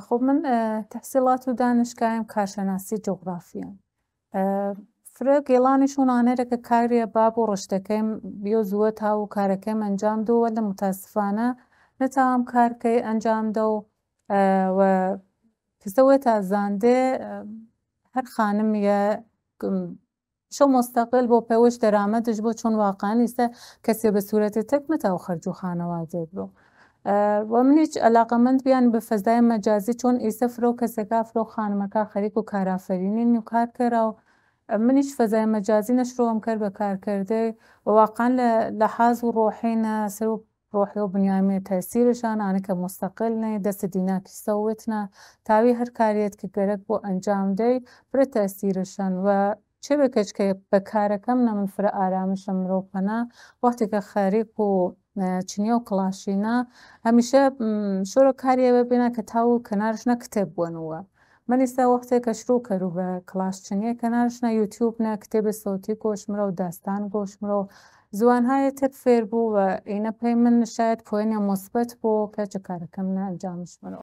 خب من تحصیلات و دانشگاهم کارشەناسی جۆگرافیە فرە گێڵانی شوونانەرەکە کارە باب و ڕشتەکەیم بیۆ زووە تا و کارەکەم ئەنجام دووە لە متاسفانە نەتاام کارکەی ئەنجام دە و پزەوە تا زاندێ هەر خانم یە شو مستەقل بۆ پێوەش دەرامەدش بۆ چۆن واقعان ئێستا کەسێ بە سوورەتی تەکمە تا و خەرج و خانەوازێت بۆ. و من هیچ علاقەمەند بیان بە فەزای مەجازی چۆن ئێستا فرۆ کەسەکە فرۆ خانمەکە خەریک و کارافرینین و کار کراوە من هیچ فەزای مەجازی نەشرۆم کرد بە کارکردێ واقعان لە حاز و ڕۆحینە سەر و ڕۆحی و بنیامێ تەسیرشان ئاەکە مستەقل نێ دەستی دیناکیسەوتنا تاوی هەر کارێت کە گەرەک بۆ ئەنجام دەی پرە تەسیرشان و چێ بکەچکە بە کارەکەم نە من فرە ئارامشە مرۆپەنا وەختێکە خەریک و چنیە و کڵاشینە هەمیشە شۆرە کاریەوە بێنە کە تاو کەنارش نە کتێب بوونەوە. من ئێستا وەختێک کەشرو کەرو بە کلاشچنیە کەنارشنە یوتیوب نە کتێبە سەوتی کۆشمرە و داستان گۆشمرە و زوانهای تر فێر بوو و عینە پێی من شاید پوێنە مۆسبەت بۆ کەچە کارەکەم نە ئەنجامشمەوە.